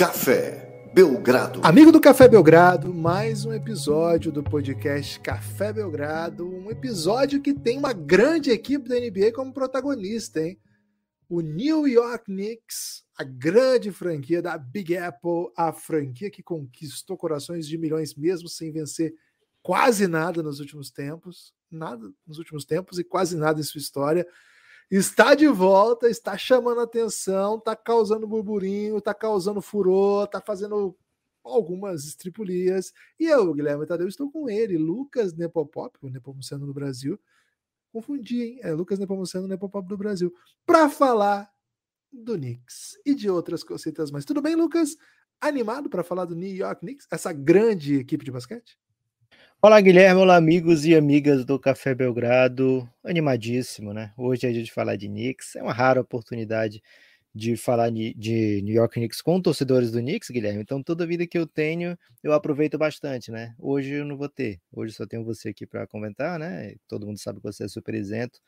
Café Belgrado. Amigo do Café Belgrado, mais um episódio do podcast Café Belgrado, um episódio que tem uma grande equipe da NBA como protagonista, hein? O New York Knicks, a grande franquia da Big Apple, a franquia que conquistou corações de milhões mesmo sem vencer quase nada nos últimos tempos, nada nos últimos tempos e quase nada em sua história está de volta, está chamando atenção, está causando burburinho, está causando furor, está fazendo algumas estripulias. E eu, Guilherme Tadeu, estou com ele, Lucas Nepopop, o Nepomuceno do Brasil. Confundi, hein? É Lucas Nepomuceno, Nepopop do Brasil. Para falar do Knicks e de outras cositas mais. Tudo bem, Lucas? Animado para falar do New York Knicks, essa grande equipe de basquete? Olá, Guilherme. Olá, amigos e amigas do Café Belgrado. Animadíssimo, né? Hoje é dia de falar de Knicks. É uma rara oportunidade de falar de New York Knicks com torcedores do Knicks, Guilherme. Então, toda vida que eu tenho, eu aproveito bastante, né? Hoje eu não vou ter. Hoje só tenho você aqui para comentar, né? Todo mundo sabe que você é super isento.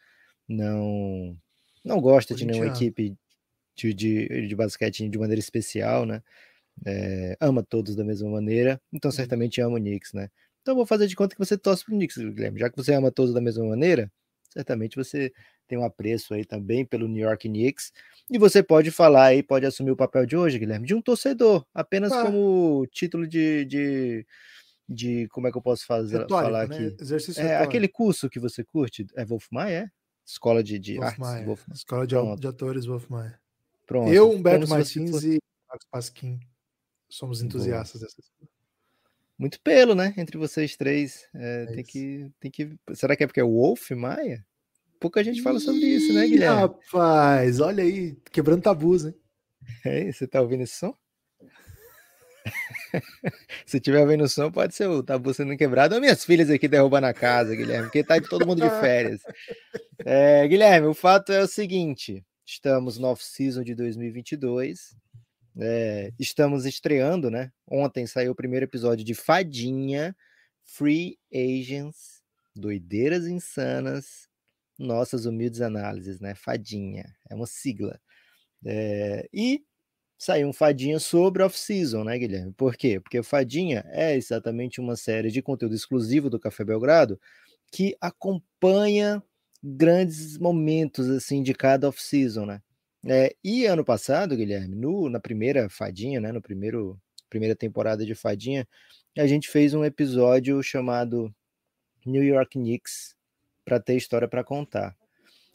Não não gosta de nenhuma equipe de, de, de basquete de maneira especial, né? É, ama todos da mesma maneira. Então, uhum. certamente ama o Knicks, né? Então vou fazer de conta que você torce pro Knicks, Guilherme. Já que você ama todos da mesma maneira, certamente você tem um apreço aí também pelo New York Knicks. E você pode falar aí, pode assumir o papel de hoje, Guilherme, de um torcedor, apenas ah. como título de, de, de, Como é que eu posso fazer, retórico, falar né? aqui? Né? Exercício é, aquele curso que você curte, é Wolfmaier? É? Escola de, de Wolf Artes? Wolf... Escola de, de Atores Wolfmaier. Pronto. Eu, Humberto Martins fosse... e Marcos Pasquim somos entusiastas dessa. dessas muito pelo, né? Entre vocês três. É, é tem, que, tem que. Será que é porque é Wolf Maia? Pouca gente fala sobre isso, né, Guilherme? Rapaz, olha aí, quebrando tabus, hein? É, você tá ouvindo esse som? Se tiver vendo o som, pode ser o tabu sendo quebrado. Ou minhas filhas aqui derrubando a casa, Guilherme, porque tá todo mundo de férias. É, Guilherme, o fato é o seguinte: estamos no off-season de 2022. É, estamos estreando, né? Ontem saiu o primeiro episódio de Fadinha, Free Agents, Doideiras Insanas, Nossas Humildes Análises, né? Fadinha, é uma sigla. É, e saiu um Fadinha sobre off-season, né, Guilherme? Por quê? Porque o Fadinha é exatamente uma série de conteúdo exclusivo do Café Belgrado que acompanha grandes momentos assim de cada off-season, né? É, e ano passado, Guilherme, no, na primeira fadinha, né, no primeiro primeira temporada de fadinha, a gente fez um episódio chamado New York Knicks para ter história para contar.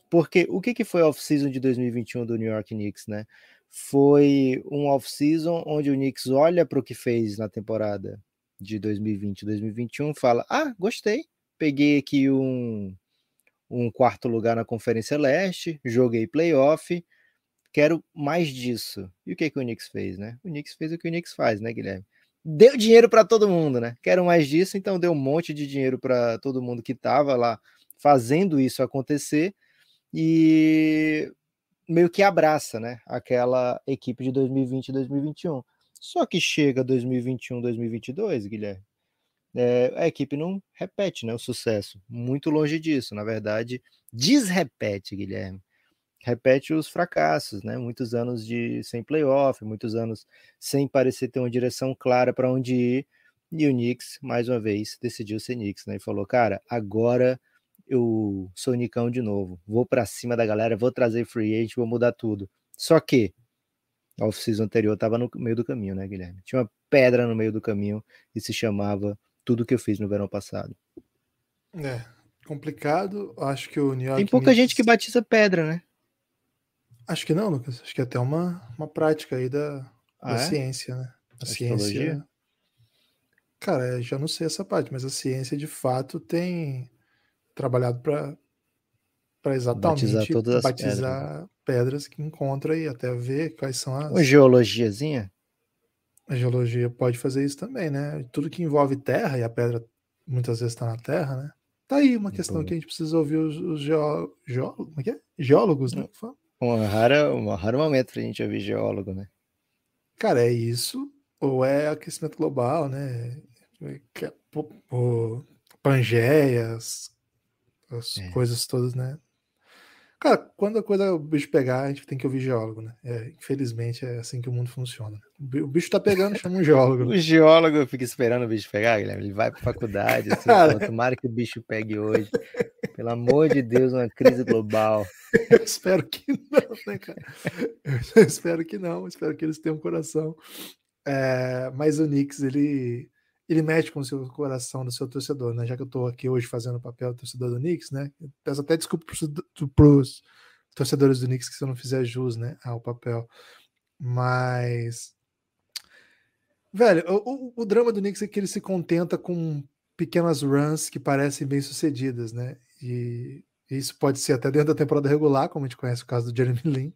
Porque o que, que foi a off-season de 2021 do New York Knicks, né? Foi um off-season onde o Knicks olha para o que fez na temporada de 2020 2021, fala: "Ah, gostei. Peguei aqui um um quarto lugar na Conferência Leste, joguei playoff, Quero mais disso. E o que, que o Knicks fez, né? O Knicks fez o que o Knicks faz, né, Guilherme? Deu dinheiro para todo mundo, né? Quero mais disso, então deu um monte de dinheiro para todo mundo que estava lá fazendo isso acontecer e meio que abraça, né, aquela equipe de 2020 e 2021. Só que chega 2021, 2022, Guilherme, é, a equipe não repete né, o sucesso. Muito longe disso. Na verdade, desrepete, Guilherme repete os fracassos, né? Muitos anos de sem playoff, muitos anos sem parecer ter uma direção clara para onde ir. E o Knicks, mais uma vez, decidiu ser Knicks, né? E falou, cara, agora eu sou Nicão de novo. Vou para cima da galera, vou trazer free agent, vou mudar tudo. Só que a oficina anterior estava no meio do caminho, né, Guilherme? Tinha uma pedra no meio do caminho e se chamava tudo que eu fiz no verão passado. É, complicado. Acho que o New York Tem pouca Knicks... gente que batiza pedra, né? Acho que não, Lucas. Acho que é até uma, uma prática aí da, ah, da é? ciência, né? A ciência. Cara, já não sei essa parte, mas a ciência de fato tem trabalhado para para exatamente batizar, todas batizar pedras, né? pedras. que encontra e até ver quais são as. Uma geologiazinha? A geologia pode fazer isso também, né? Tudo que envolve terra, e a pedra muitas vezes está na terra, né? Tá aí uma questão então... que a gente precisa ouvir os, os geó... Como é que é? geólogos, né? Hum. Um raro, um raro momento pra gente ouvir geólogo, né? Cara, é isso, ou é aquecimento global, né? É o Pangeias, as é. coisas todas, né? Cara, quando a coisa o bicho pegar, a gente tem que ouvir geólogo, né? É, infelizmente é assim que o mundo funciona. O bicho tá pegando, chama um geólogo. Né? o geólogo fica esperando o bicho pegar, Guilherme. Ele vai pra faculdade, assim, Cara... tomara que o bicho pegue hoje. Pelo amor de Deus, uma crise global. Eu espero que não, né, cara? Eu espero que não, espero que eles tenham um coração. É, mas o Knicks, ele, ele mexe com o seu coração do seu torcedor, né? Já que eu estou aqui hoje fazendo o papel do torcedor do Knicks, né? Eu peço até desculpa para os torcedores do Knicks que se eu não fizer jus, né, ao papel. Mas velho, o, o, o drama do Knicks é que ele se contenta com pequenas runs que parecem bem sucedidas, né? E isso pode ser até dentro da temporada regular, como a gente conhece o caso do Jeremy Lin,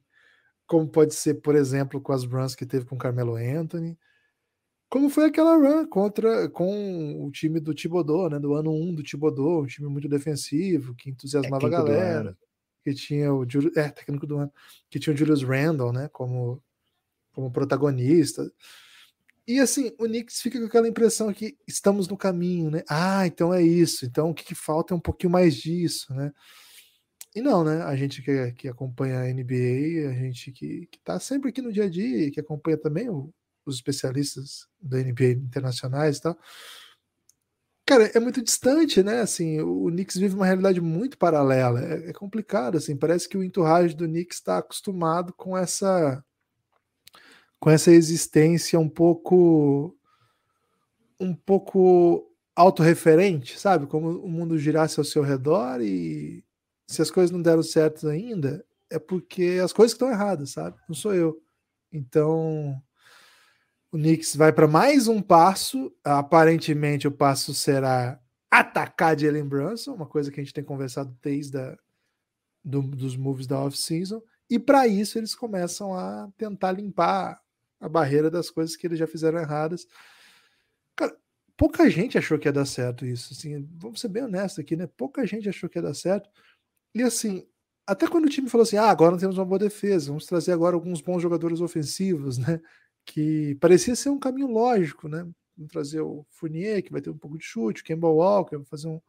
como pode ser, por exemplo, com as runs que teve com o Carmelo Anthony, como foi aquela run contra com o time do Tibodô, né, do ano 1 um do Tibodô, um time muito defensivo, que entusiasmava é, a galera, que tinha o é, técnico do ano, que tinha o Julius Randle, né, como como protagonista. E assim, o Knicks fica com aquela impressão que estamos no caminho, né? Ah, então é isso. Então o que, que falta é um pouquinho mais disso, né? E não, né? A gente que, que acompanha a NBA, a gente que, que tá sempre aqui no dia a dia que acompanha também o, os especialistas da NBA internacionais e tal. Cara, é muito distante, né? Assim, o, o Knicks vive uma realidade muito paralela. É, é complicado, assim. Parece que o entourage do Knicks está acostumado com essa com essa existência um pouco um pouco autorreferente, sabe? Como o mundo girasse ao seu redor e se as coisas não deram certo ainda, é porque as coisas estão erradas, sabe? Não sou eu. Então, o Knicks vai para mais um passo. Aparentemente, o passo será atacar Jalen Brunson, uma coisa que a gente tem conversado desde a, do, dos moves da off-season. E para isso, eles começam a tentar limpar a barreira das coisas que eles já fizeram erradas. Cara, pouca gente achou que ia dar certo isso, assim, vamos ser bem honestos aqui, né? Pouca gente achou que ia dar certo. E assim, até quando o time falou assim: "Ah, agora não temos uma boa defesa, vamos trazer agora alguns bons jogadores ofensivos", né? Que parecia ser um caminho lógico, né? Vamos trazer o Fournier, que vai ter um pouco de chute, o Campbell Walker, vai fazer um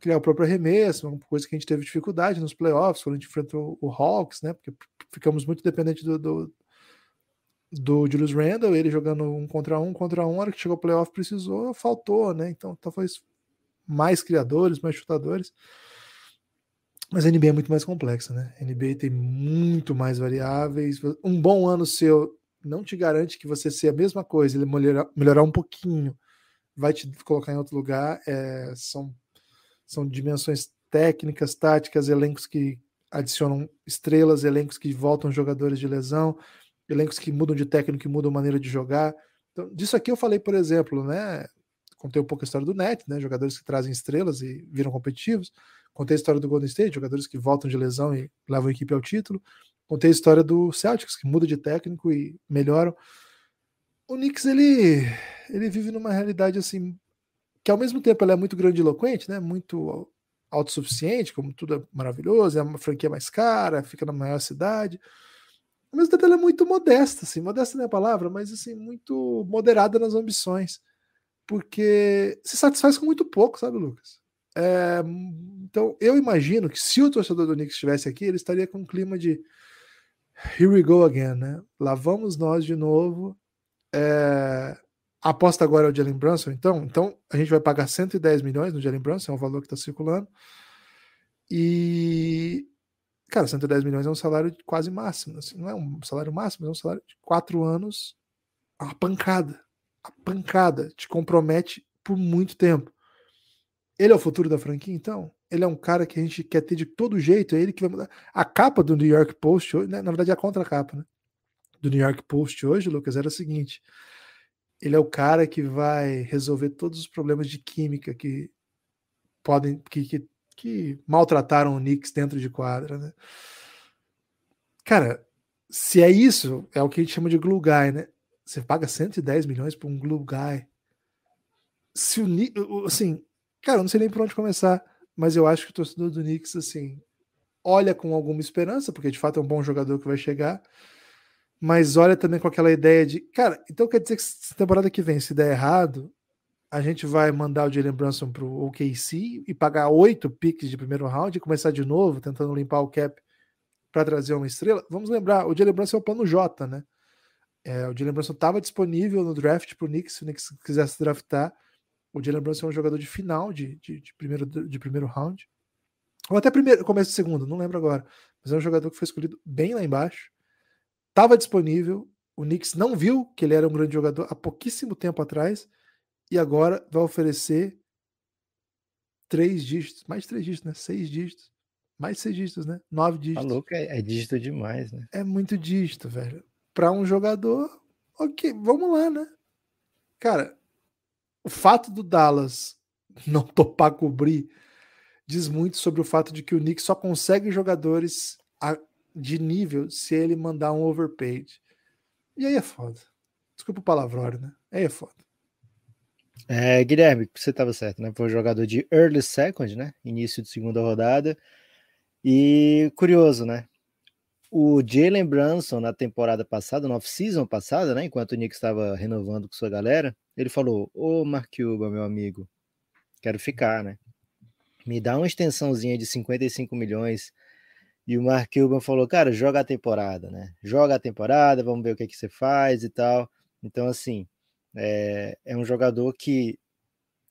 criar o próprio arremesso, uma coisa que a gente teve dificuldade nos playoffs, quando a gente enfrentou o Hawks, né? Porque ficamos muito dependentes do, do do Julius Randle, ele jogando um contra um, contra um, a hora que chegou o playoff precisou, faltou, né? Então talvez mais criadores, mais chutadores. Mas a NBA é muito mais complexa, né? A NBA tem muito mais variáveis. Um bom ano seu não te garante que você seja a mesma coisa, ele melhorar, melhorar um pouquinho, vai te colocar em outro lugar. É, são, são dimensões técnicas, táticas, elencos que adicionam estrelas, elencos que voltam jogadores de lesão elencos que mudam de técnico, que mudam maneira de jogar. Então, disso aqui eu falei, por exemplo, né? Contei um pouco a história do Net, né? Jogadores que trazem estrelas e viram competitivos. Contei a história do Golden State, jogadores que voltam de lesão e levam a equipe ao título. Contei a história do Celtics, que muda de técnico e melhoram. O Knicks, ele, ele vive numa realidade assim, que ao mesmo tempo ela é muito grandiloquente, né? Muito autossuficiente, como tudo é maravilhoso, é uma franquia mais cara, fica na maior cidade. Ao mesmo tempo, ela é muito modesta, assim, modesta não é a palavra, mas assim, muito moderada nas ambições. Porque se satisfaz com muito pouco, sabe, Lucas? É, então, eu imagino que se o torcedor do Knicks estivesse aqui, ele estaria com um clima de here we go again, né? Lá vamos nós de novo. É, aposta agora é o Jalen Brunson, então. Então, a gente vai pagar 110 milhões no Jalen Brunson, é um valor que está circulando. E Cara, 110 milhões é um salário quase máximo. Assim, não é um salário máximo, é um salário de quatro anos a pancada. A pancada te compromete por muito tempo. Ele é o futuro da franquia, então? Ele é um cara que a gente quer ter de todo jeito, é ele que vai mudar. A capa do New York Post, hoje, né? na verdade, é a contracapa né? do New York Post hoje, Lucas, era a seguinte: ele é o cara que vai resolver todos os problemas de química que podem que, que que maltrataram o Knicks dentro de quadra, né? Cara, se é isso, é o que a gente chama de glue guy, né? Você paga 110 milhões por um glue guy. Se o assim, cara, eu não sei nem por onde começar, mas eu acho que o torcedor do Knicks assim, olha com alguma esperança, porque de fato é um bom jogador que vai chegar, mas olha também com aquela ideia de, cara, então quer dizer que se temporada que vem se der errado, a gente vai mandar o Jalen Brunson para o OKC e pagar oito piques de primeiro round e começar de novo, tentando limpar o cap para trazer uma estrela. Vamos lembrar, o Jalen Brunson é o plano J, né? É, o Jalen Brunson estava disponível no draft para o Knicks, se o Knicks quisesse draftar. O Jalen Brunson é um jogador de final de, de, de, primeiro, de primeiro round. Ou até primeiro, começo de segundo, não lembro agora. Mas é um jogador que foi escolhido bem lá embaixo. Estava disponível. O Knicks não viu que ele era um grande jogador há pouquíssimo tempo atrás e agora vai oferecer três dígitos, mais três dígitos, né? Seis dígitos, mais seis dígitos, né? Nove tá dígitos. Tá é, é dígito demais, né? É muito dígito, velho. Para um jogador, ok, vamos lá, né? Cara, o fato do Dallas não topar cobrir diz muito sobre o fato de que o Knicks só consegue jogadores de nível se ele mandar um overpaid. E aí é foda. Desculpa o palavrório, né? Aí é foda. É, Guilherme, você estava certo, né? Foi jogador de early second, né? Início de segunda rodada. E curioso, né? O Jalen Brunson, na temporada passada, na off-season passada, né? Enquanto o Nick estava renovando com sua galera, ele falou: Ô Mark Cuba, meu amigo, quero ficar, né? Me dá uma extensãozinha de 55 milhões. E o Mark Cuban falou: Cara, joga a temporada, né? Joga a temporada, vamos ver o que, é que você faz e tal. Então, assim, é, é um jogador que,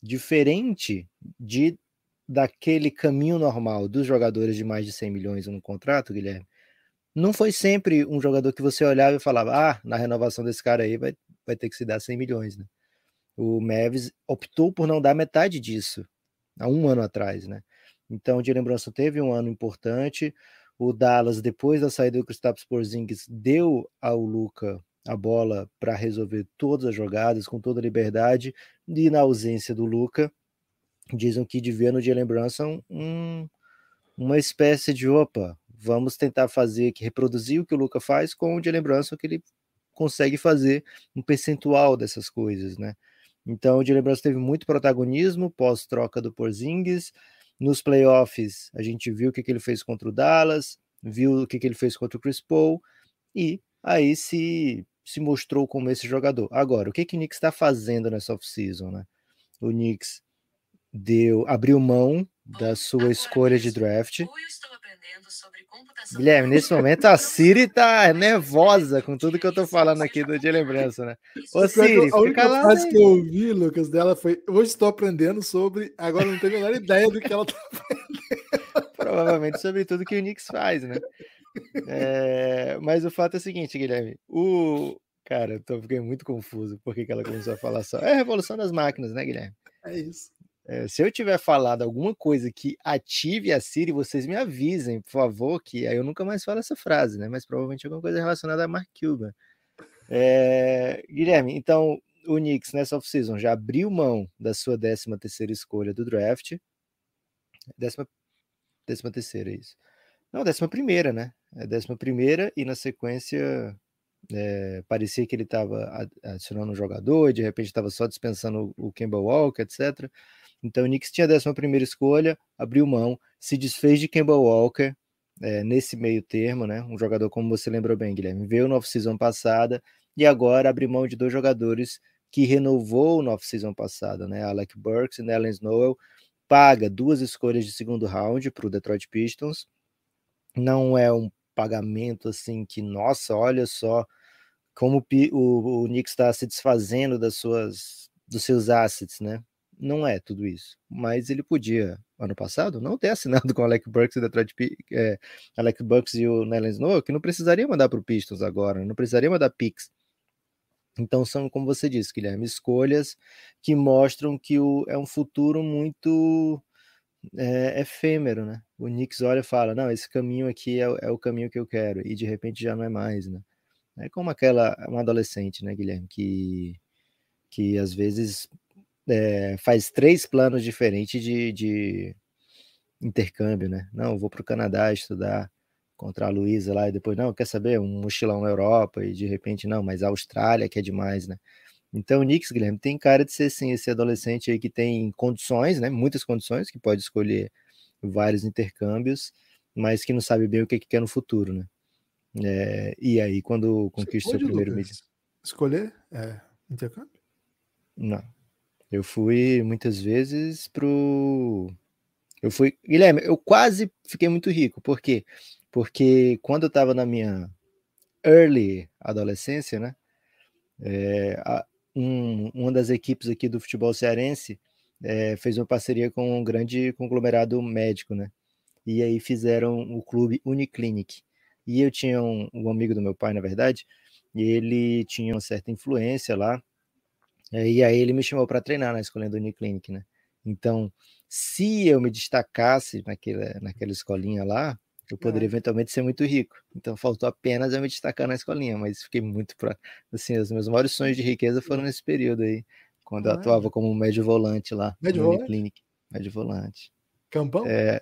diferente de daquele caminho normal dos jogadores de mais de 100 milhões no contrato, Guilherme, não foi sempre um jogador que você olhava e falava, ah, na renovação desse cara aí vai, vai ter que se dar 100 milhões, né? O Meves optou por não dar metade disso, há um ano atrás, né? Então, de lembrança, teve um ano importante. O Dallas, depois da saída do Kristaps Porzingis, deu ao Luca a bola para resolver todas as jogadas com toda liberdade e na ausência do Luca dizem que devia no de lembrança um, uma espécie de opa vamos tentar fazer que reproduzir o que o Luca faz com o de lembrança que ele consegue fazer um percentual dessas coisas né então o de lembrança teve muito protagonismo pós troca do Porzingis nos playoffs a gente viu o que, que ele fez contra o Dallas viu o que, que ele fez contra o Chris Paul e aí se se mostrou como esse jogador. Agora, o que, que o Knicks está fazendo nessa off-season, né? O Knicks deu, abriu mão da sua escolha de draft. Guilherme, nesse momento a Siri tá nervosa com tudo que eu tô falando aqui do Dia Lembrança, né? Ô Siri, a única lá, frase que eu ouvi, Lucas, dela foi hoje estou aprendendo sobre... Agora não tenho a menor ideia do que ela tá aprendendo. Provavelmente sobre tudo que o Knicks faz, né? É, mas o fato é o seguinte, Guilherme. O. Cara, eu tô, fiquei muito confuso porque que ela começou a falar só. É a revolução das máquinas, né, Guilherme? É isso. É, se eu tiver falado alguma coisa que ative a Siri, vocês me avisem, por favor, que aí eu nunca mais falo essa frase, né? Mas provavelmente alguma coisa relacionada a Mark Cuban. É, Guilherme, então o Knicks nessa né, off-season já abriu mão da sua 13 terceira escolha do draft. 13 terceira, é isso. Não, décima primeira, né? É décima primeira e na sequência é, parecia que ele estava adicionando um jogador e de repente estava só dispensando o Kemba Walker, etc. Então o Knicks tinha a décima primeira escolha, abriu mão, se desfez de Kemba Walker é, nesse meio termo, né? Um jogador, como você lembrou bem, Guilherme, veio na off-season passada e agora abriu mão de dois jogadores que renovou na off-season passada, né? Alec Burks e Nellen Snowell paga duas escolhas de segundo round para o Detroit Pistons não é um pagamento assim que, nossa, olha só como o, o Knicks está se desfazendo das suas, dos seus assets, né? Não é tudo isso. Mas ele podia, ano passado, não ter assinado com o Alec Burks e Detroit é, Alec Burks e o Nelen Snow, que não precisaria mandar para o Pistons agora, não precisaria mandar Pix. Então são, como você disse, Guilherme, escolhas que mostram que o, é um futuro muito é, é efêmero, né? O Nix olha e fala, não, esse caminho aqui é, é, o caminho que eu quero, e de repente já não é mais, né? É como aquela, uma adolescente, né, Guilherme, que, que às vezes é, faz três planos diferentes de, de intercâmbio, né? Não, vou para o Canadá estudar contra a Luísa lá, e depois, não, quer saber, um mochilão na Europa, e de repente, não, mas a Austrália que é demais, né? Então, o Guilherme, tem cara de ser sim esse adolescente aí que tem condições, né? Muitas condições, que pode escolher vários intercâmbios, mas que não sabe bem o que, que quer no futuro, né? É, e aí, quando conquista seu primeiro mês. Escolher é, intercâmbio? Não. Eu fui muitas vezes pro. Eu fui. Guilherme, eu quase fiquei muito rico. Por quê? Porque quando eu tava na minha early adolescência, né? É, a, um, uma das equipes aqui do futebol cearense é, fez uma parceria com um grande conglomerado médico, né? E aí fizeram o clube Uniclinic. E eu tinha um, um amigo do meu pai, na verdade, e ele tinha uma certa influência lá. Eh, e aí ele me chamou para treinar na escolinha do Uniclinic, né? Então, se eu me destacasse naquela, naquela escolinha lá, eu é. poderia eventualmente ser muito rico. Então faltou apenas eu me destacar na escolinha, mas fiquei muito para Assim, os meus maiores sonhos de riqueza foram nesse período aí, quando eu atuava como médio volante lá. Médio volante? Clinic, médio volante. Campão? É,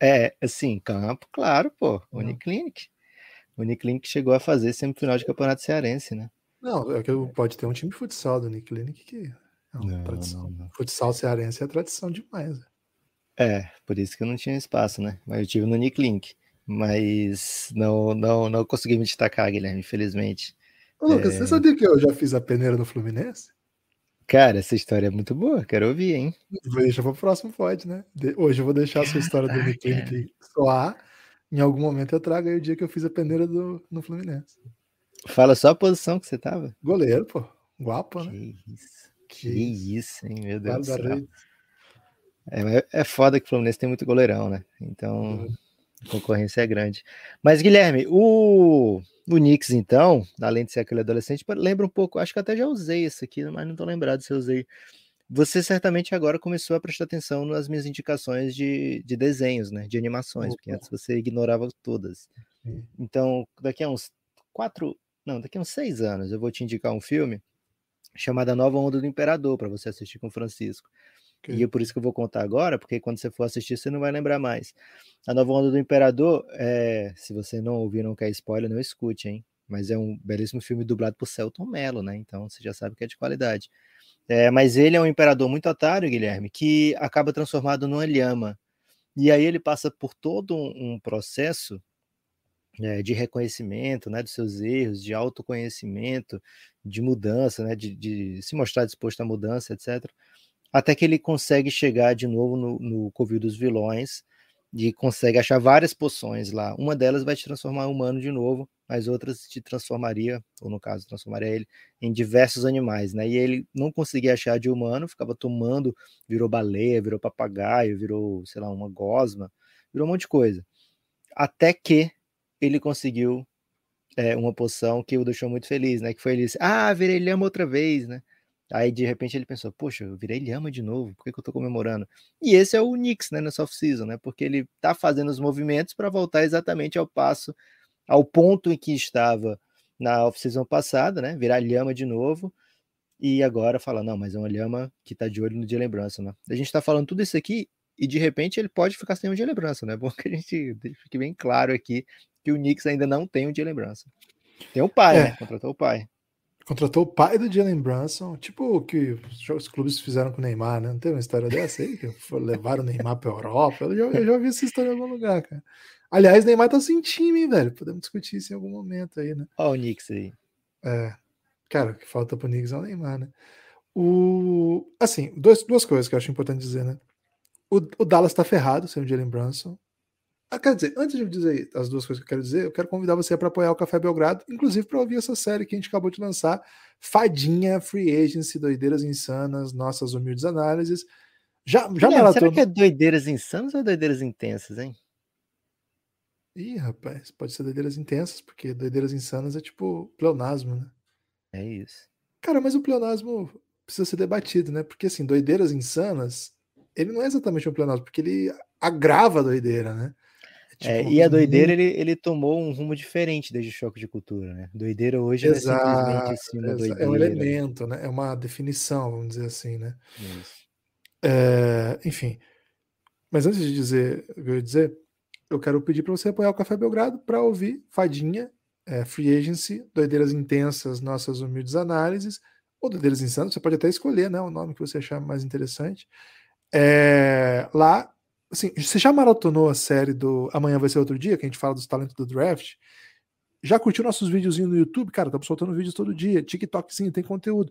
é, assim, campo, claro, pô. Uniclinic. Uniclinic chegou a fazer semifinal de campeonato cearense, né? Não, é que pode ter um time de futsal do Uniclinic que é uma não, tradição. Não, não. Futsal cearense é tradição demais. Né? É, por isso que eu não tinha espaço, né? Mas eu tive no Nick Link, Mas não, não, não consegui me destacar, Guilherme, infelizmente. Ô, Lucas, é... você sabia que eu já fiz a peneira no Fluminense? Cara, essa história é muito boa, quero ouvir, hein? Vou deixar para o próximo pod, né? De... Hoje eu vou deixar a sua história do ah, Nick Link soar. Em algum momento eu trago aí o dia que eu fiz a peneira do... no Fluminense. Fala só a posição que você tava. Goleiro, pô. Guapo, que né? Isso. Que, que isso, hein? Meu Deus do céu. É, é foda que o Fluminense tem muito goleirão, né? Então a concorrência é grande. Mas, Guilherme, o, o Knicks, então, além de ser aquele adolescente, lembra um pouco, acho que até já usei isso aqui, mas não tô lembrado se eu usei. Você certamente agora começou a prestar atenção nas minhas indicações de, de desenhos, né? De animações, Opa. porque antes você ignorava todas. Então, daqui a uns quatro, não, daqui a uns seis anos, eu vou te indicar um filme chamado A Nova Onda do Imperador, para você assistir com o Francisco. E é por isso que eu vou contar agora, porque quando você for assistir, você não vai lembrar mais. A Nova Onda do Imperador, é, se você não ouviu não quer spoiler, não escute, hein? Mas é um belíssimo filme dublado por Celton Mello, né? Então você já sabe que é de qualidade. É, mas ele é um imperador muito otário, Guilherme, que acaba transformado numa lhama. E aí ele passa por todo um, um processo é, de reconhecimento né, dos seus erros, de autoconhecimento, de mudança, né, de, de se mostrar disposto à mudança, etc até que ele consegue chegar de novo no, no Covil dos Vilões e consegue achar várias poções lá. Uma delas vai te transformar em humano de novo, mas outras te transformaria, ou no caso, transformaria ele em diversos animais, né? E ele não conseguia achar de humano, ficava tomando, virou baleia, virou papagaio, virou, sei lá, uma gosma, virou um monte de coisa. Até que ele conseguiu é, uma poção que o deixou muito feliz, né? Que foi ele, disse, ah, virei lhama outra vez, né? Aí de repente ele pensou, poxa, eu virei lhama de novo, por que, que eu tô comemorando? E esse é o Knicks, né, nessa off-season, né? Porque ele tá fazendo os movimentos para voltar exatamente ao passo, ao ponto em que estava na off-season passada, né? Virar lhama de novo. E agora fala, não, mas é uma lhama que tá de olho no dia lembrança, né? A gente tá falando tudo isso aqui e de repente ele pode ficar sem um dia lembrança, né? É bom que a gente fique bem claro aqui que o Knicks ainda não tem um dia lembrança. Tem o pai, é. né? Contratou o pai. Contratou o pai do Jalen Brunson, tipo o que os clubes fizeram com o Neymar, né? Não teve uma história dessa aí? Que levaram o Neymar pra Europa? Eu já, eu já vi essa história em algum lugar, cara. Aliás, Neymar tá sem time, hein, velho? Podemos discutir isso em algum momento aí, né? Olha o Knicks aí. É. Cara, o que falta pro Knicks é o Neymar, né? O... Assim, dois, duas coisas que eu acho importante dizer, né? O, o Dallas tá ferrado sem o Jalen Brunson. Ah, quer dizer, antes de dizer as duas coisas que eu quero dizer, eu quero convidar você para apoiar o Café Belgrado, inclusive para ouvir essa série que a gente acabou de lançar, Fadinha, Free Agency, Doideiras Insanas, Nossas Humildes Análises. Já, já Olha, Será que é Doideiras Insanas ou é Doideiras Intensas, hein? Ih, rapaz, pode ser Doideiras Intensas, porque Doideiras Insanas é tipo pleonasmo, né? É isso. Cara, mas o pleonasmo precisa ser debatido, né? Porque assim, Doideiras Insanas, ele não é exatamente um pleonasmo, porque ele agrava a doideira, né? É, tipo, é, e a doideira, ele, ele tomou um rumo diferente desde o choque de cultura, né? Doideira hoje exato, é simplesmente assim, doideira. É um né? elemento, né? É uma definição, vamos dizer assim, né? É, enfim. Mas antes de dizer o que eu ia dizer, eu quero pedir para você apoiar o Café Belgrado para ouvir Fadinha, é, Free Agency, Doideiras Intensas, nossas humildes análises, ou Doideiras Insanas, você pode até escolher né, o nome que você achar mais interessante. É, lá Assim, você já maratonou a série do Amanhã Vai Ser Outro Dia, que a gente fala dos talentos do draft? Já curtiu nossos videozinhos no YouTube? Cara, estamos soltando vídeos todo dia, TikTokzinho, tem conteúdo.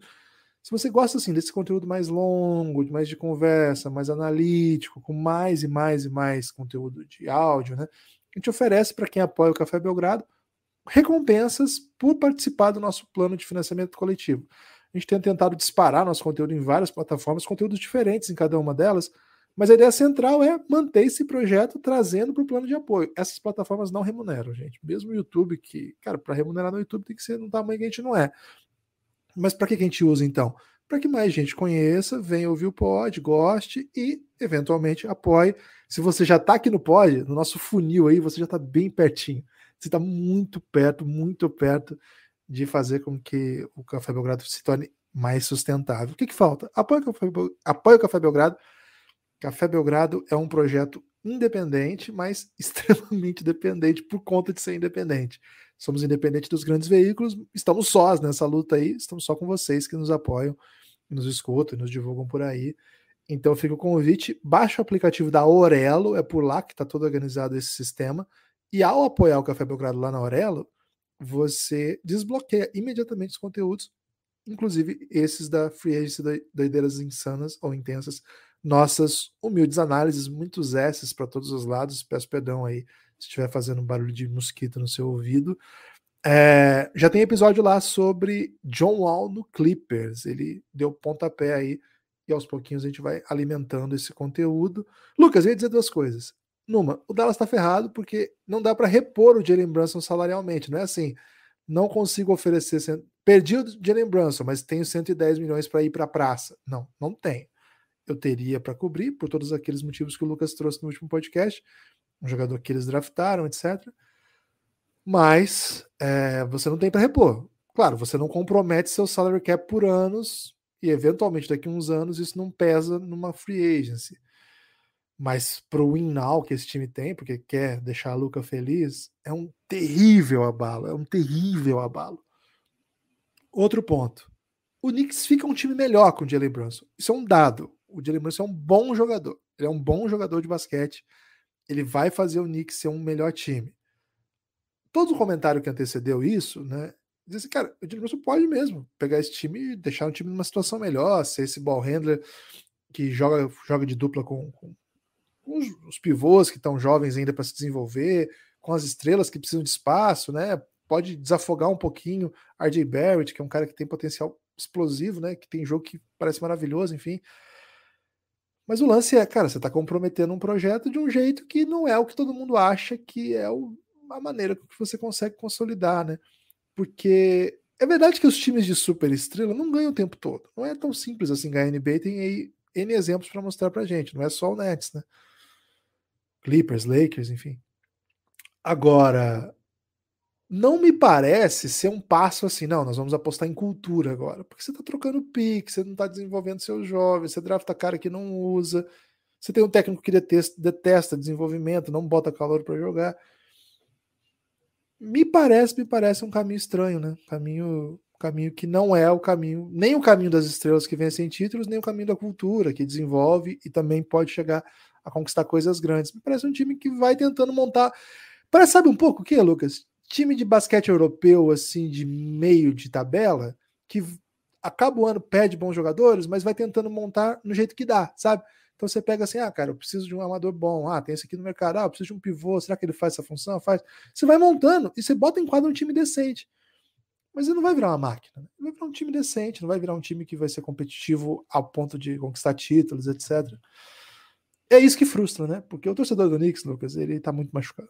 Se você gosta assim desse conteúdo mais longo, mais de conversa, mais analítico, com mais e mais e mais conteúdo de áudio, né? A gente oferece para quem apoia o Café Belgrado recompensas por participar do nosso plano de financiamento coletivo. A gente tem tentado disparar nosso conteúdo em várias plataformas, conteúdos diferentes em cada uma delas, mas a ideia central é manter esse projeto trazendo para o plano de apoio. Essas plataformas não remuneram, gente. Mesmo o YouTube, que, cara, para remunerar no YouTube tem que ser no tamanho que a gente não é. Mas para que a gente usa então? Para que mais gente conheça, venha ouvir o pod, goste e, eventualmente, apoie. Se você já está aqui no pod, no nosso funil aí, você já está bem pertinho. Você está muito perto, muito perto de fazer com que o Café Belgrado se torne mais sustentável. O que, que falta? Apoie o Café, Belgrado, apoie o Café Belgrado Café Belgrado é um projeto independente, mas extremamente dependente por conta de ser independente. Somos independentes dos grandes veículos, estamos sós nessa luta aí, estamos só com vocês que nos apoiam, nos escutam, nos divulgam por aí. Então fica o convite, baixa o aplicativo da Orelo, é por lá que está todo organizado esse sistema. E ao apoiar o Café Belgrado lá na Orelo, você desbloqueia imediatamente os conteúdos, inclusive esses da Free Agency Doideiras Insanas ou Intensas, nossas humildes análises, muitos S's para todos os lados. Peço perdão aí se estiver fazendo um barulho de mosquito no seu ouvido. É, já tem episódio lá sobre John Wall no Clippers. Ele deu pontapé aí e aos pouquinhos a gente vai alimentando esse conteúdo. Lucas, eu ia dizer duas coisas. Numa, o Dallas está ferrado porque não dá para repor o Jalen Brunson salarialmente. Não é assim, não consigo oferecer. Perdi o Jalen Brunson, mas tenho 110 milhões para ir para a praça. Não, não tem eu teria para cobrir, por todos aqueles motivos que o Lucas trouxe no último podcast, um jogador que eles draftaram, etc. Mas é, você não tem para repor. Claro, você não compromete seu salary cap por anos e, eventualmente, daqui a uns anos, isso não pesa numa free agency. Mas o win now que esse time tem, porque quer deixar a Luca feliz, é um terrível abalo, é um terrível abalo. Outro ponto. O Knicks fica um time melhor com o Jalen Brunson. Isso é um dado o Jalen Brunson é um bom jogador. Ele é um bom jogador de basquete. Ele vai fazer o Knicks ser um melhor time. Todo o comentário que antecedeu isso, né? Diz assim, cara, o Jalen Brunson pode mesmo pegar esse time e deixar o time numa situação melhor, ser esse ball handler que joga, joga de dupla com, com os, os pivôs que estão jovens ainda para se desenvolver, com as estrelas que precisam de espaço, né? Pode desafogar um pouquinho RJ Barrett, que é um cara que tem potencial explosivo, né? Que tem jogo que parece maravilhoso, enfim. Mas o lance é, cara, você está comprometendo um projeto de um jeito que não é o que todo mundo acha que é o, a maneira que você consegue consolidar, né? Porque é verdade que os times de super estrela não ganham o tempo todo. Não é tão simples assim ganhar NBA. Tem aí N exemplos para mostrar para gente. Não é só o Nets, né? Clippers, Lakers, enfim. Agora, não me parece ser um passo assim, não, nós vamos apostar em cultura agora, porque você está trocando pique, você não está desenvolvendo seus jovens, você drafta cara que não usa, você tem um técnico que detesta, detesta desenvolvimento, não bota calor para jogar. Me parece, me parece um caminho estranho, né? Caminho, caminho que não é o caminho, nem o caminho das estrelas que vencem títulos, nem o caminho da cultura que desenvolve e também pode chegar a conquistar coisas grandes. Me parece um time que vai tentando montar. Parece, sabe um pouco o que, Lucas? time de basquete europeu, assim, de meio de tabela, que acaba o ano, perde bons jogadores, mas vai tentando montar no jeito que dá, sabe? Então você pega assim, ah, cara, eu preciso de um armador bom, ah, tem esse aqui no mercado, ah, eu preciso de um pivô, será que ele faz essa função? Faz. Você vai montando e você bota em quadro um time decente. Mas ele não vai virar uma máquina, né? vai virar um time decente, não vai virar um time que vai ser competitivo ao ponto de conquistar títulos, etc. É isso que frustra, né? Porque o torcedor do Knicks, Lucas, ele tá muito machucado.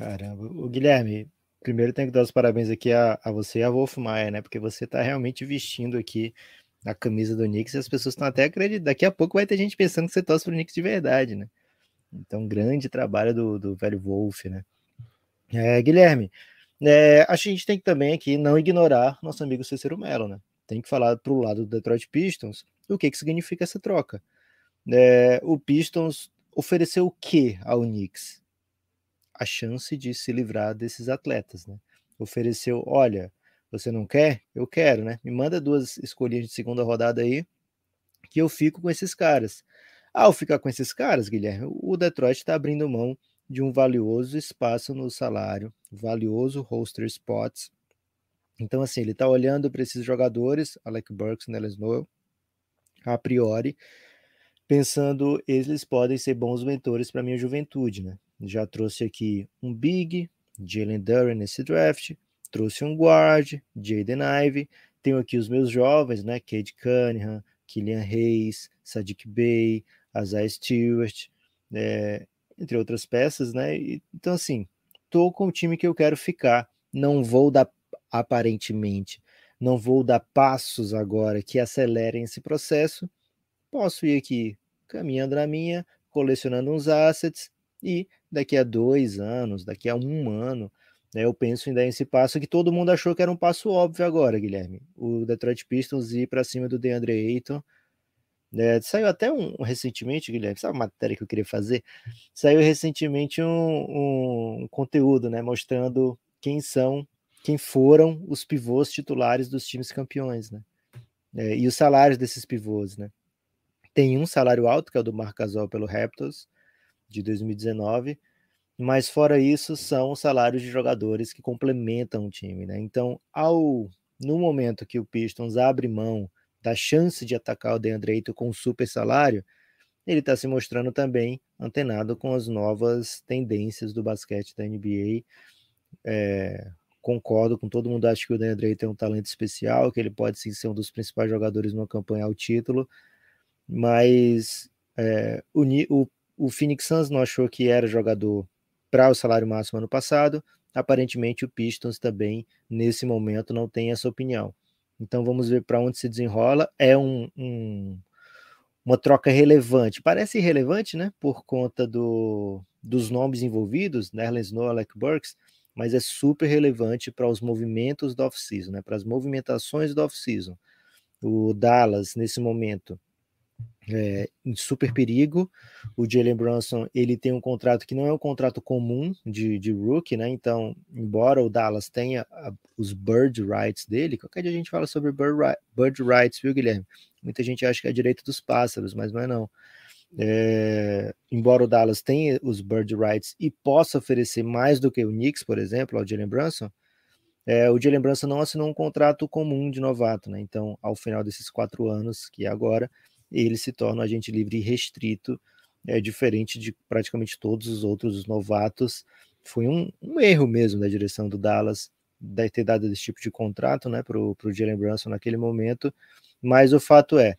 Caramba. O Guilherme, primeiro tenho que dar os parabéns aqui a, a você e a Wolf Maia, né? Porque você está realmente vestindo aqui a camisa do Knicks e as pessoas estão até acreditando. Daqui a pouco vai ter gente pensando que você torce pro Knicks de verdade, né? Então, grande trabalho do, do velho Wolf, né? É, Guilherme, é, acho que a gente tem que também aqui não ignorar nosso amigo Cícero Melo, né? Tem que falar pro lado do Detroit Pistons o que, que significa essa troca. É, o Pistons ofereceu o que ao Knicks? a chance de se livrar desses atletas, né? Ofereceu, olha, você não quer? Eu quero, né? Me manda duas escolhinhas de segunda rodada aí, que eu fico com esses caras. Ao ficar com esses caras, Guilherme, o Detroit está abrindo mão de um valioso espaço no salário, valioso roster spots. Então, assim, ele está olhando para esses jogadores, Alec Burks, Nellis Noel, a priori, pensando eles podem ser bons mentores para minha juventude, né? já trouxe aqui um Big, Jalen Durant nesse draft, trouxe um guard, Jaden Ivey, tenho aqui os meus jovens, né, Cade Cunningham, Killian Reis, Sadiq Bey, Azai Stewart, é, entre outras peças, né, então assim, tô com o time que eu quero ficar, não vou dar aparentemente, não vou dar passos agora que acelerem esse processo, posso ir aqui caminhando na minha, colecionando uns assets e daqui a dois anos, daqui a um ano. Né? Eu penso em dar esse passo que todo mundo achou que era um passo óbvio agora, Guilherme. O Detroit Pistons ir para cima do DeAndre Ayton. Né? Saiu até um recentemente, Guilherme, sabe a matéria que eu queria fazer? Saiu recentemente um, um conteúdo né? mostrando quem são, quem foram os pivôs titulares dos times campeões, né? É, e os salários desses pivôs, né? Tem um salário alto, que é o do Marc Gasol pelo Raptors, de 2019. Mas fora isso, são os salários de jogadores que complementam o time, né? Então, ao no momento que o Pistons abre mão da chance de atacar o DeAndre Ayton com super salário, ele está se mostrando também antenado com as novas tendências do basquete da NBA. É, concordo com todo mundo, acho que o Deandre Ayton tem é um talento especial, que ele pode sim ser um dos principais jogadores numa campanha ao título, mas é, o, o, o Phoenix Suns não achou que era jogador para o salário máximo ano passado. Aparentemente, o Pistons também, nesse momento, não tem essa opinião. Então, vamos ver para onde se desenrola. É um, um, uma troca relevante. Parece irrelevante, né? Por conta do, dos nomes envolvidos, Nerlens Snow, Alec Burks, mas é super relevante para os movimentos do off-season, né? para as movimentações do off-season. O Dallas, nesse momento, é, em super perigo. O Jalen Brunson ele tem um contrato que não é um contrato comum de, de rookie, né? Então, embora o Dallas tenha a, os bird rights dele, qualquer dia a gente fala sobre bird, bird rights, viu, Guilherme? Muita gente acha que é direito dos pássaros, mas não é não. É, embora o Dallas tenha os bird rights e possa oferecer mais do que o Knicks, por exemplo, ao Jalen Brunson, é, o Jalen Brunson não assinou um contrato comum de novato, né? Então, ao final desses quatro anos, que é agora, ele se torna um agente livre e restrito, é, diferente de praticamente todos os outros novatos. Foi um, um erro mesmo da direção do Dallas de ter dado esse tipo de contrato né, para o Jalen Brunson naquele momento, mas o fato é,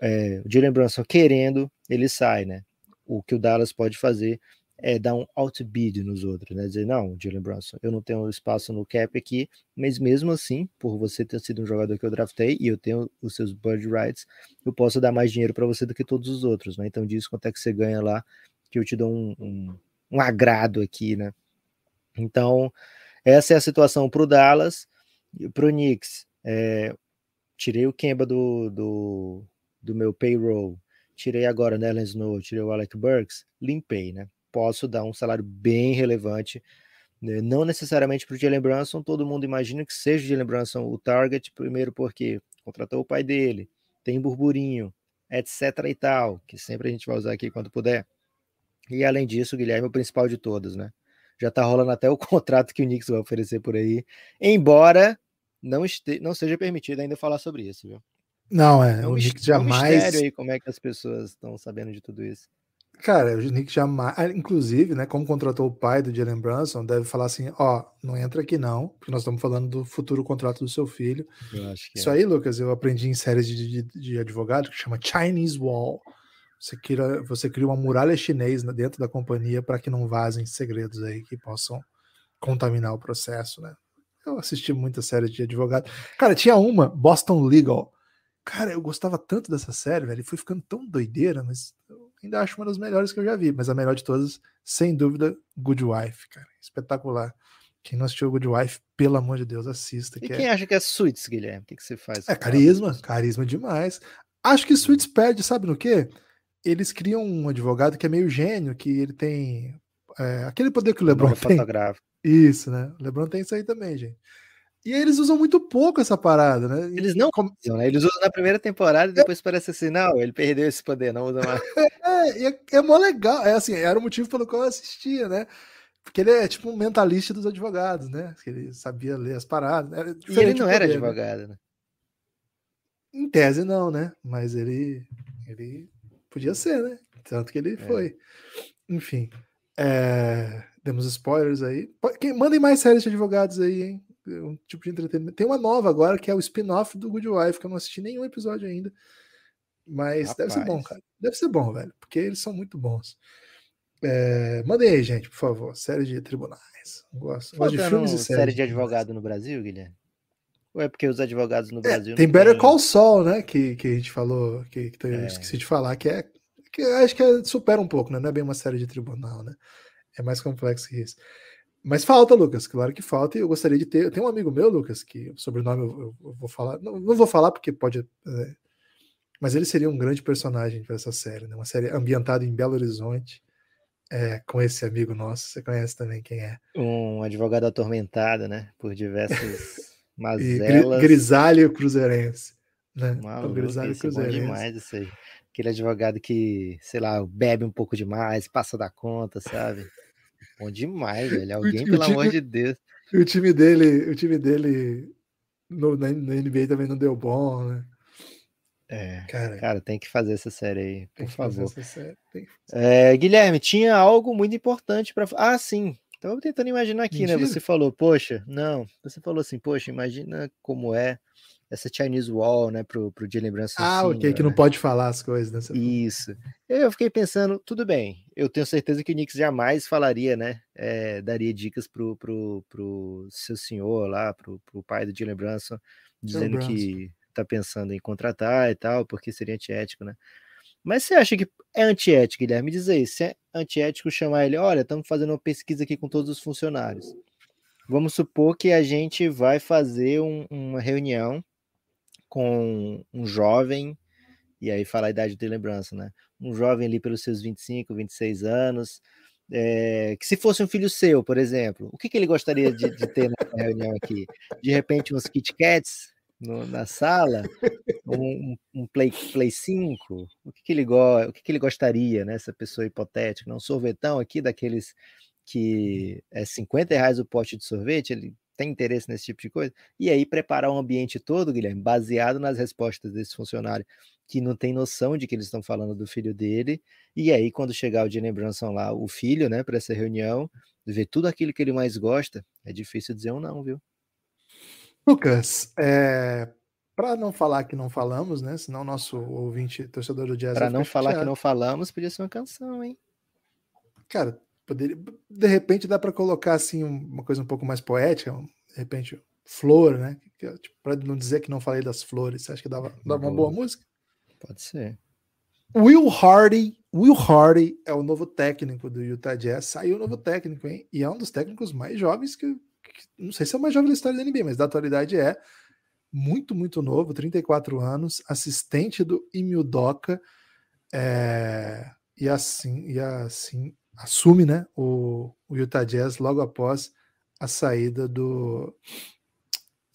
é o Jalen Brunson querendo, ele sai, né? O que o Dallas pode fazer é, dar um outbid nos outros, né? Dizer, não, Jalen Brunson, eu não tenho espaço no cap aqui, mas mesmo assim, por você ter sido um jogador que eu draftei e eu tenho os seus bird rights, eu posso dar mais dinheiro para você do que todos os outros, né? Então diz quanto é que você ganha lá, que eu te dou um, um, um agrado aqui, né? Então, essa é a situação para o Dallas. Para o Knicks, é, tirei o Kemba do, do, do meu payroll, tirei agora Nelen Snow, tirei o Alec Burks, limpei, né? posso dar um salário bem relevante. Né? Não necessariamente para o Jalen Brunson, todo mundo imagina que seja o Jalen Brunson o target, primeiro porque contratou o pai dele, tem burburinho, etc e tal, que sempre a gente vai usar aqui quando puder. E além disso, Guilherme é o principal de todos, né? Já tá rolando até o contrato que o Knicks vai oferecer por aí, embora não, este... não seja permitido ainda falar sobre isso, viu? Não, é, é um o Knicks jamais... É mistério aí como é que as pessoas estão sabendo de tudo isso. Cara, o Nick jamais. Ah, inclusive, né, como contratou o pai do Jalen Brunson, deve falar assim: ó, não entra aqui não, porque nós estamos falando do futuro contrato do seu filho. Isso é. aí, Lucas, eu aprendi em séries de, de, de, advogado que chama Chinese Wall. Você cria, você cria uma muralha chinesa dentro da companhia para que não vazem segredos aí que possam contaminar o processo, né? Eu assisti muita série de advogado. Cara, tinha uma, Boston Legal. Cara, eu gostava tanto dessa série, velho, e foi ficando tão doideira, mas ainda acho uma das melhores que eu já vi, mas a melhor de todas, sem dúvida, Good Wife, cara. Espetacular. Quem não assistiu Good Wife, pelo amor de Deus, assista. E que é quem é... acha que é Suits, Guilherme? O que, que você faz? É carisma, carisma demais. Acho que Suits perde, sabe no quê? Eles criam um advogado que é meio gênio, que ele tem é, aquele poder que o LeBron tem. Isso, né? O LeBron tem isso aí também, gente. E eles usam muito pouco essa parada, né? Eles não usam, né? Eles usam na primeira temporada e depois é... parece assim, não, ele perdeu esse poder, não usa mais. é, é, é mó legal. É assim, era o motivo pelo qual eu assistia, né? Porque ele é tipo um mentalista dos advogados, né? Que ele sabia ler as paradas. E ele não poder, era né? advogado, né? né? Em tese não, né? Mas ele, ele podia ser, né? Tanto que ele é. foi. Enfim. É... Demos spoilers aí. Mandem mais séries de advogados aí, hein? um tipo de entretenimento. Tem uma nova agora que é o spin-off do Good Wife, que eu não assisti nenhum episódio ainda. Mas Rapaz. deve ser bom, cara. Deve ser bom, velho, porque eles são muito bons. É, mandem aí, gente, por favor. Série de tribunais. Gosto, gosto de filmes e séries. Série de advogado no Brasil, Guilherme? Ou é porque os advogados no é, Brasil. É, tem Better tem... Call Saul, né? Que, que a gente falou, que, que eu é. esqueci de falar, que é. Que acho que é, supera um pouco, né? Não é bem uma série de tribunal, né? É mais complexo que isso. Mas falta, Lucas, claro que falta. E eu gostaria de ter. Eu tenho um amigo meu, Lucas, que o sobrenome eu, eu, vou falar. Não, não vou falar porque pode. É, mas ele seria um grande personagem para essa série, né? Uma série ambientada em Belo Horizonte. É, com esse amigo nosso, você conhece também quem é. Um advogado atormentado, né? Por diversas mazelas. grisalho cruzeirense. Né? Maluco, o grisalho é cruzeirense. É demais isso aí. Aquele advogado que, sei lá, bebe um pouco demais, passa da conta, sabe? Bom demais, velho. Alguém, o, pelo o time, amor de Deus. O time dele, o time dele no, na, na NBA também não deu bom, né? É, cara, cara, tem que fazer essa série aí, por favor. Série, é, Guilherme, tinha algo muito importante para. Ah, sim. Estava então tentando imaginar aqui, né? Mentira. né? Você falou, poxa, não. Você falou assim, poxa, imagina como é essa Chinese Wall, né, pro, pro dia de lembrança. Ah, Senior, ok, assim, que né? não pode falar as coisas, né? Isso. Eu fiquei pensando, tudo bem, eu tenho certeza que o Knicks jamais falaria, né, é, daria dicas pro, pro, pro seu senhor lá, pro, pro pai do Jalen Brunson, dizendo Brunson. que tá pensando em contratar e tal, porque seria antiético, né? Mas você acha que é antiético, Guilherme? Me diz aí, se é antiético chamar ele, olha, estamos fazendo uma pesquisa aqui com todos os funcionários. Vamos supor que a gente vai fazer um, uma reunião com um jovem, e aí fala a idade de lembrança, né? Um jovem ali pelos seus 25, 26 anos, é, que se fosse um filho seu, por exemplo, o que, que ele gostaria de, de ter na reunião aqui? De repente, uns Kit Kats no, na sala? Um, um, Play, Play 5? O, que, que, ele go, o que, que ele gostaria, né? Essa pessoa hipotética, né? um sorvetão aqui daqueles que é 50 reais o pote de sorvete, ele tem interesse nesse tipo de coisa? E aí preparar o um ambiente todo, Guilherme, baseado nas respostas desse funcionário que não tem noção de que eles estão falando do filho dele. E aí, quando chegar o dia de lembrança lá, o filho, né, para essa reunião, ver tudo aquilo que ele mais gosta, é difícil dizer um não, viu? Lucas, é, para não falar que não falamos, né? Senão nosso ouvinte, torcedor do Jazz. Para não falar chateado. que não falamos, podia ser uma canção, hein? Cara, Poderia, de repente dá para colocar assim uma coisa um pouco mais poética, de repente flor, né? Tipo, para não dizer que não falei das flores, você acha que dava, dava uma boa música? Pode ser. Will Hardy, Will Hardy é o novo técnico do Utah Jazz. Saiu o novo técnico, hein? E é um dos técnicos mais jovens que, que não sei se é o mais jovem da história da NBA, mas da atualidade é muito, muito novo, 34 anos, assistente do Emil Doca. É, e assim, e assim assume né, o, o Utah Jazz logo após a saída do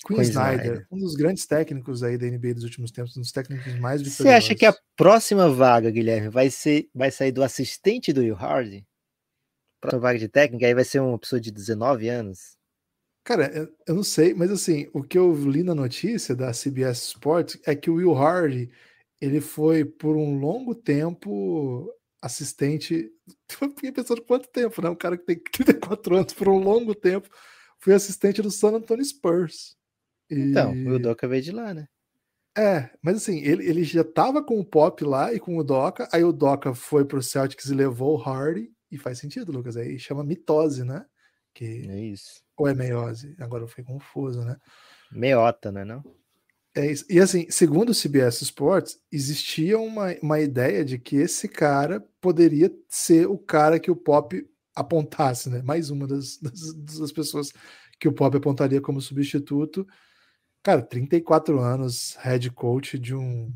Queen Snyder, Snyder, um dos grandes técnicos aí da NBA dos últimos tempos, um dos técnicos mais vitoriosos. Você acha que a próxima vaga, Guilherme, vai ser vai sair do assistente do Will Hardy? Próxima vaga de técnica, aí vai ser uma pessoa de 19 anos. Cara, eu, eu não sei, mas assim, o que eu li na notícia da CBS Sports é que o Will Hardy ele foi por um longo tempo assistente. Tipo, eu fiquei pensando quanto tempo, né? Um cara que tem 34 anos por um longo tempo. Fui assistente do San Antonio Spurs. Então, e... Então, o Doca veio de lá, né? É, mas assim, ele, ele já tava com o Pop lá e com o Doca. Aí o Doca foi pro Celtics e levou o Hardy. E faz sentido, Lucas. Aí chama mitose, né? Que... É isso. Ou é meiose? Agora eu fiquei confuso, né? Meota, né? Não? É isso. E assim, segundo o CBS Sports, existia uma, uma ideia de que esse cara poderia ser o cara que o Pop apontasse, né? Mais uma das, das, das pessoas que o Pop apontaria como substituto. Cara, 34 anos, head coach de um,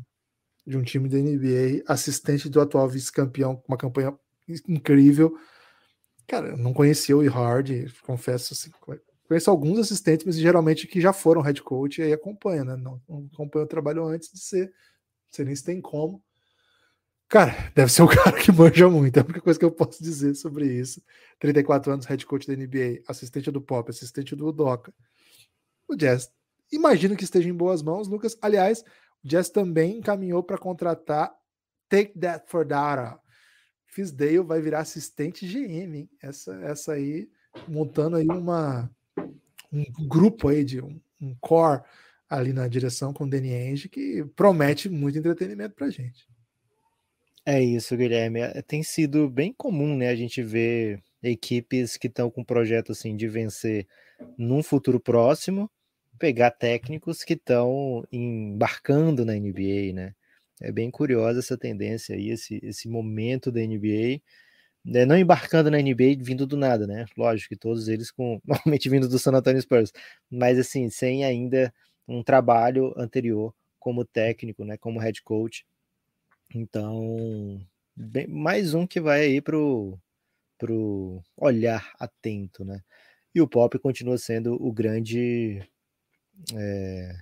de um time da NBA, assistente do atual vice-campeão, com uma campanha incrível. Cara, não conhecia o E-Hard, confesso assim, Conheço alguns assistentes, mas geralmente que já foram head coach e aí acompanha, né? Não, não acompanha o trabalho antes de ser. Não sei nem se tem como. Cara, deve ser um cara que manja muito. É a única coisa que eu posso dizer sobre isso. 34 anos, head coach da NBA, assistente do Pop, assistente do Udoca. O Jazz, imagino que esteja em boas mãos, Lucas. Aliás, o Jazz também encaminhou para contratar Take That for Data. Fizdale vai virar assistente GM, hein? Essa, essa aí, montando aí uma, um grupo aí de um, um core ali na direção com o Danny Enge que promete muito entretenimento para gente. É isso, Guilherme. É, tem sido bem comum, né, a gente ver equipes que estão com projeto assim de vencer num futuro próximo, pegar técnicos que estão embarcando na NBA, né? É bem curiosa essa tendência aí, esse, esse momento da NBA né, não embarcando na NBA vindo do nada, né? Lógico que todos eles com normalmente vindo do San Antonio Spurs, mas assim, sem ainda um trabalho anterior como técnico, né, como head coach. Então, bem, mais um que vai aí pro pro olhar atento, né? E o Pop continua sendo o grande é,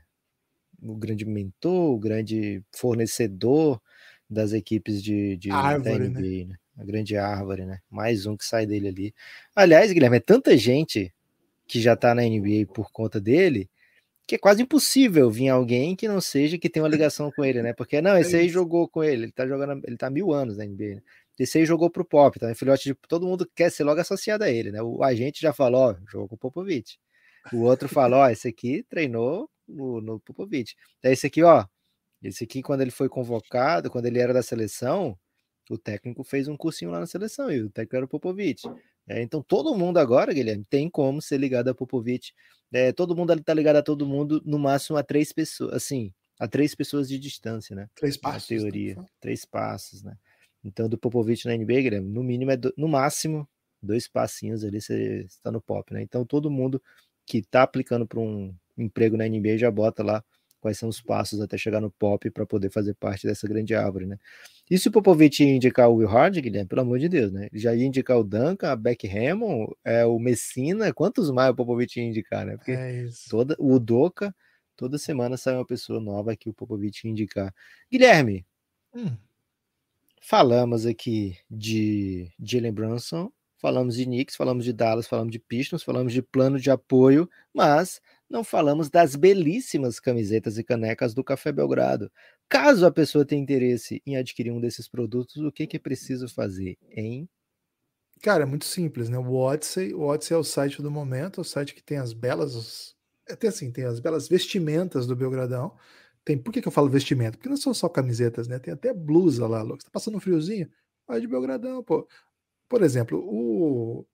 o grande mentor, o grande fornecedor das equipes de, de árvore, NBA, né? né? a grande árvore, né? Mais um que sai dele ali. Aliás, Guilherme, é tanta gente que já tá na NBA por conta dele que é quase impossível vir alguém que não seja que tem uma ligação com ele, né? Porque não, esse é aí jogou com ele, ele tá jogando, ele tá mil anos na NBA. Né? Esse aí jogou pro Pop, tá? Filhote de todo mundo quer ser logo associado a ele, né? O agente já falou, ó, jogou com o Popovich. O outro falou, ó, esse aqui treinou no, no Popovich. É esse aqui, ó, esse aqui quando ele foi convocado, quando ele era da seleção, o técnico fez um cursinho lá na seleção e o técnico era o Popovic. É, então todo mundo agora, Guilherme, tem como ser ligado a Popovic. É, todo mundo ali tá ligado a todo mundo, no máximo a três pessoas, assim, a três pessoas de distância, né? Três passos. Na né, teoria, né? três passos, né? Então do Popovic na NBA, Guilherme, no mínimo é do, no máximo dois passinhos ali você está no pop, né? Então todo mundo que tá aplicando para um emprego na NBA já bota lá quais são os passos até chegar no pop para poder fazer parte dessa grande árvore, né? E se o Popovich indicar o Will Hard, Guilherme, pelo amor de Deus, né? Ele já ia indicar o Duncan, a Beck Hammond, é, o Messina, quantos mais o Popovich ia indicar, né? Porque é toda, o Doca, toda semana sai uma pessoa nova que o Popovich ia indicar. Guilherme, hum. falamos aqui de Jalen Brunson, falamos de Knicks, falamos de Dallas, falamos de Pistons, falamos de plano de apoio, mas não falamos das belíssimas camisetas e canecas do Café Belgrado. Caso a pessoa tenha interesse em adquirir um desses produtos, o que, que é preciso fazer, hein? Cara, é muito simples, né? O Odyssey, o Odyssey é o site do momento, é o site que tem as belas, até assim, tem as belas vestimentas do Belgradão. Tem, por que, que eu falo vestimento? Porque não são só camisetas, né? Tem até blusa lá, louco. Tá passando um friozinho? Vai de Belgradão, pô. Por exemplo, o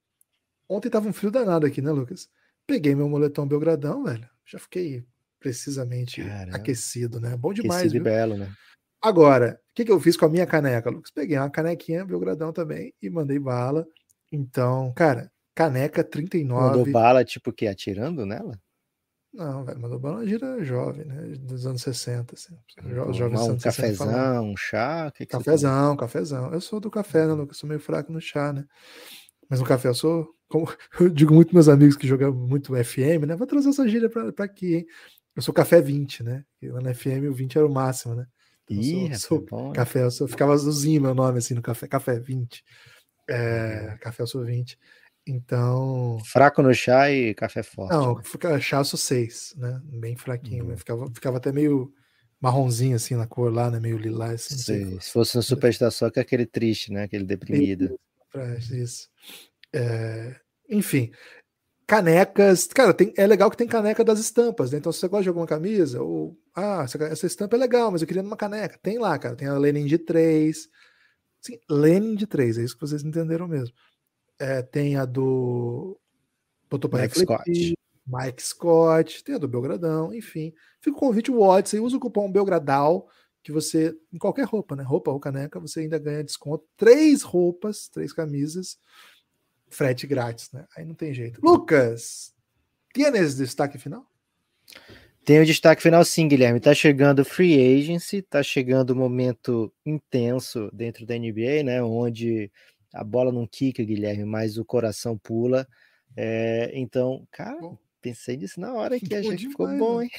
ontem tava um frio danado aqui, né, Lucas? Peguei meu moletom Belgradão, velho. Já fiquei precisamente Caramba. aquecido, né? Bom demais. Aquecido viu? e belo, né? Agora, o que, que eu fiz com a minha caneca, Lucas? Peguei uma canequinha Belgradão também e mandei bala. Então, cara, caneca 39. Mandou bala, tipo, que atirando nela? Não, velho, mandou bala gira jovem, né? Dos anos 60, assim. Hum, jo jovem um cafezão, um chá? Que que cafezão, cafezão. Eu sou do café, né, uhum. Lucas? sou meio fraco no chá, né? Mas no café eu sou como eu digo muito meus amigos que jogam muito FM, né? Vou trazer essa gíria para aqui, hein? Eu sou café 20, né? lá na FM o 20 era o máximo, né? Então, Ih, sou, sou é café, eu sou, ficava azulzinho meu nome assim no café, café 20. É, uhum. café eu sou 20. Então. Fraco no chá e café forte. Não, né? chá eu sou 6, né? Bem fraquinho, uhum. ficava, ficava até meio marronzinho assim na cor lá, né? Meio lilás. Assim, se fosse no Superstar só que é aquele triste, né? Aquele deprimido. Isso, isso. É, enfim, canecas. Cara, tem, é legal que tem caneca das estampas, né? Então, se você gosta de alguma camisa, ou. Ah, essa, essa estampa é legal, mas eu queria uma caneca. Tem lá, cara. Tem a Lenin de 3. Sim, Lenin de 3, é isso que vocês entenderam mesmo. É, tem a do. Mike Scott. Mike Scott, tem a do Belgradão, enfim. Fica o convite, o e usa o cupom Belgradal, que você, em qualquer roupa, né? Roupa ou caneca, você ainda ganha desconto. Três roupas, três camisas frete grátis, né? Aí não tem jeito. Lucas, nesse destaque final? Tem o destaque final sim, Guilherme. Tá chegando free agency, tá chegando o um momento intenso dentro da NBA, né? Onde a bola não quica, Guilherme, mas o coração pula. É, então, cara, bom, pensei nisso na hora que a gente demais, ficou bom, né? hein?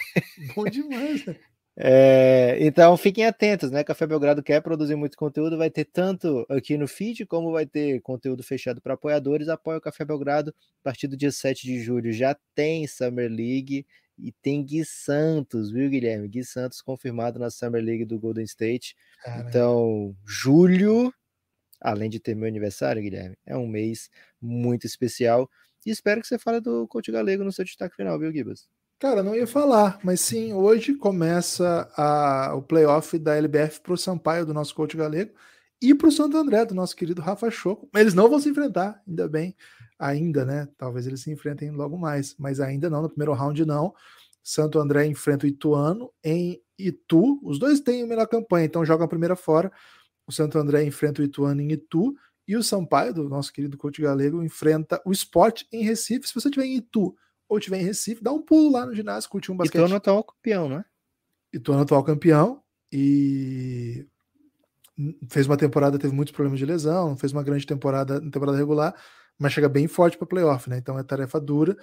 Bom demais, né? É, então fiquem atentos, né? Café Belgrado quer produzir muito conteúdo, vai ter tanto aqui no feed, como vai ter conteúdo fechado para apoiadores. Apoia o Café Belgrado a partir do dia 7 de julho. Já tem Summer League e tem Gui Santos, viu, Guilherme? Gui Santos confirmado na Summer League do Golden State. Caramba. Então, julho, além de ter meu aniversário, Guilherme, é um mês muito especial. E espero que você fale do Coach Galego no seu destaque final, viu, Gibas? Cara, não ia falar, mas sim, hoje começa a, o playoff da LBF para o Sampaio, do nosso coach galego, e para o Santo André, do nosso querido Rafa Choco. Eles não vão se enfrentar, ainda bem, ainda, né? Talvez eles se enfrentem logo mais, mas ainda não, no primeiro round não. Santo André enfrenta o Ituano em Itu. Os dois têm a melhor campanha, então jogam a primeira fora. O Santo André enfrenta o Ituano em Itu. E o Sampaio, do nosso querido coach galego, enfrenta o Sport em Recife. Se você tiver em Itu ou tiver em Recife, dá um pulo lá no ginásio, curte um basquete. no atual campeão, né? no atual campeão e fez uma temporada, teve muitos problemas de lesão, fez uma grande temporada na temporada regular, mas chega bem forte para playoff, né? Então é tarefa dura.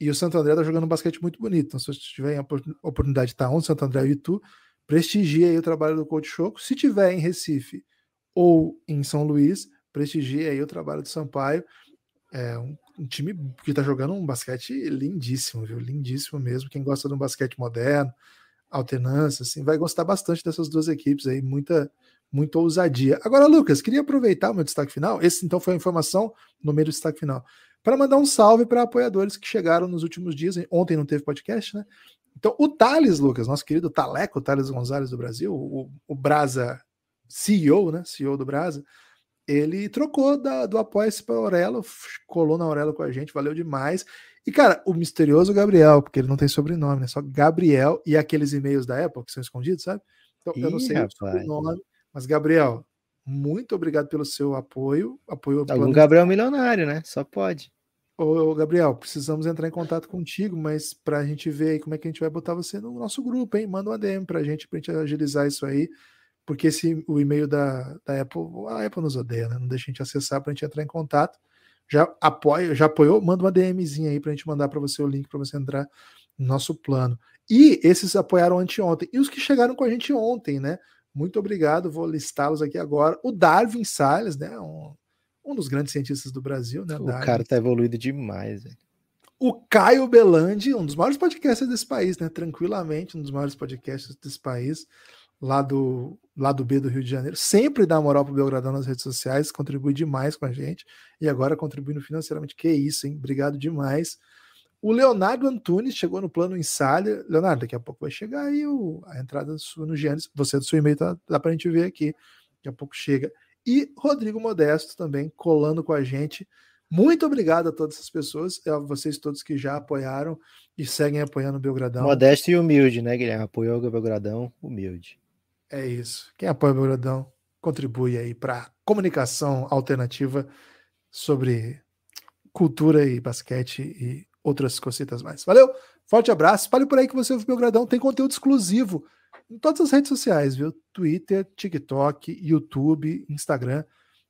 E o Santo André está jogando um basquete muito bonito. Então, se você tiver a oportunidade de estar onde Santo André e tu prestigia aí o trabalho do Coach Choco. Se tiver em Recife ou em São Luís, prestigia aí o trabalho do Sampaio. É um um time que está jogando um basquete lindíssimo, viu? Lindíssimo mesmo. Quem gosta de um basquete moderno, alternância, assim, vai gostar bastante dessas duas equipes aí, muita, muita ousadia. Agora, Lucas, queria aproveitar o meu destaque final. Esse então foi a informação no meio do destaque final. Para mandar um salve para apoiadores que chegaram nos últimos dias. Ontem não teve podcast, né? Então, o Thales, Lucas, nosso querido Taleco, Thales Gonzalez do Brasil, o, o Brasa CEO, né? CEO do Brasa ele trocou da, do Apoia-se para Aurelo, colou na Aurelo com a gente, valeu demais. E, cara, o misterioso Gabriel, porque ele não tem sobrenome, né? Só Gabriel e aqueles e-mails da época que são escondidos, sabe? Então, Ih, eu não sei rapaz. o nome, mas Gabriel, muito obrigado pelo seu apoio. apoio Algum tá, Gabriel é milionário, né? Só pode. Ô, Gabriel, precisamos entrar em contato contigo, mas para a gente ver aí como é que a gente vai botar você no nosso grupo, hein? Manda um DM para a gente, para gente agilizar isso aí porque esse, o e-mail da, da Apple, a Apple nos odeia, né? Não deixa a gente acessar para a gente entrar em contato. Já apoia, já apoiou? Manda uma DMzinha aí para a gente mandar para você o link para você entrar no nosso plano. E esses apoiaram anteontem. E os que chegaram com a gente ontem, né? Muito obrigado, vou listá-los aqui agora. O Darwin Salles, né? Um, um dos grandes cientistas do Brasil, né? O Darwin. cara tá evoluído demais, velho. O Caio Belandi, um dos maiores podcasts desse país, né? Tranquilamente, um dos maiores podcasts desse país lá do lado B do Rio de Janeiro, sempre dá moral pro Belgradão nas redes sociais, contribui demais com a gente e agora contribuindo financeiramente. Que isso, hein? Obrigado demais. O Leonardo Antunes chegou no plano ensalha. Leonardo, daqui a pouco vai chegar aí o, a entrada sua no Gênesis. Você do seu e-mail tá, dá pra gente ver aqui. Daqui a pouco chega. E Rodrigo Modesto também colando com a gente. Muito obrigado a todas as pessoas, a vocês todos que já apoiaram e seguem apoiando o Belgradão. Modesto e humilde, né, Guilherme? Apoiou o Belgradão, humilde. É isso. Quem apoia o Belgradão, contribui aí para comunicação alternativa sobre cultura e basquete e outras cositas mais. Valeu, forte abraço. Fale por aí que você ouve Belgradão. Tem conteúdo exclusivo em todas as redes sociais, viu? Twitter, TikTok, YouTube, Instagram.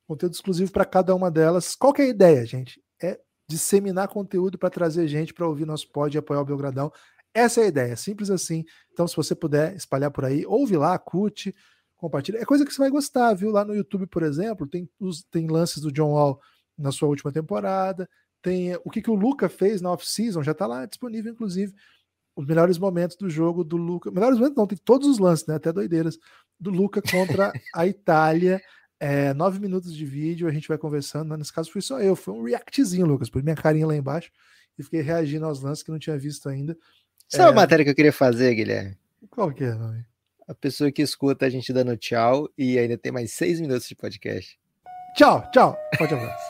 Conteúdo exclusivo para cada uma delas. Qual que é a ideia, gente? É disseminar conteúdo para trazer gente para ouvir nosso pod e apoiar o Belgradão. Essa é a ideia, simples assim. Então, se você puder espalhar por aí, ouve lá, curte, compartilha. É coisa que você vai gostar, viu? Lá no YouTube, por exemplo, tem, os, tem lances do John Wall na sua última temporada, tem eh, o que, que o Luca fez na off-season, já está lá disponível, inclusive, os melhores momentos do jogo do Luca. Melhores momentos não, tem todos os lances, né? Até doideiras, do Luca contra a Itália. É, nove minutos de vídeo, a gente vai conversando. Né? Nesse caso, fui só eu, foi um reactzinho, Lucas. Pus minha carinha lá embaixo e fiquei reagindo aos lances que não tinha visto ainda. Sabe é... a matéria que eu queria fazer, Guilherme? Qual que é, nome? A pessoa que escuta a gente dando tchau e ainda tem mais seis minutos de podcast. Tchau, tchau. Pode abraço.